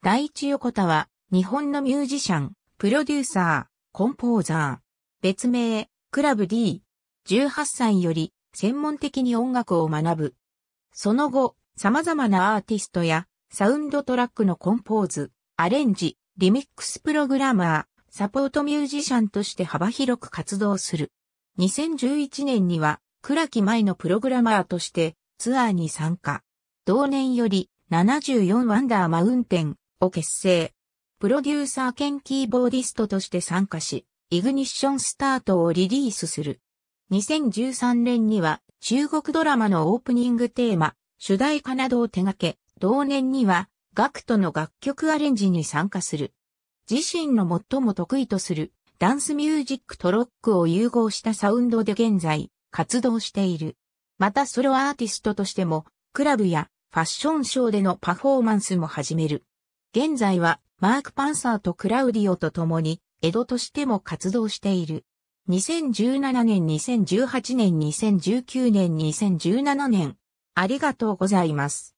第一横田は、日本のミュージシャン、プロデューサー、コンポーザー。別名、クラブ D。18歳より、専門的に音楽を学ぶ。その後、様々なアーティストや、サウンドトラックのコンポーズ、アレンジ、リミックスプログラマー、サポートミュージシャンとして幅広く活動する。2011年には、倉木舞のプログラマーとしてツアーに参加。同年より74ワンダーマウンテンを結成。プロデューサー兼キーボーディストとして参加し、イグニッションスタートをリリースする。2013年には中国ドラマのオープニングテーマ、主題歌などを手掛け、同年にはガクトの楽曲アレンジに参加する。自身の最も得意とするダンスミュージックとロックを融合したサウンドで現在活動している。またソロアーティストとしてもクラブやファッションショーでのパフォーマンスも始める。現在はマーク・パンサーとクラウディオと共に、江戸としても活動している。2017年、2018年、2019年、2017年。ありがとうございます。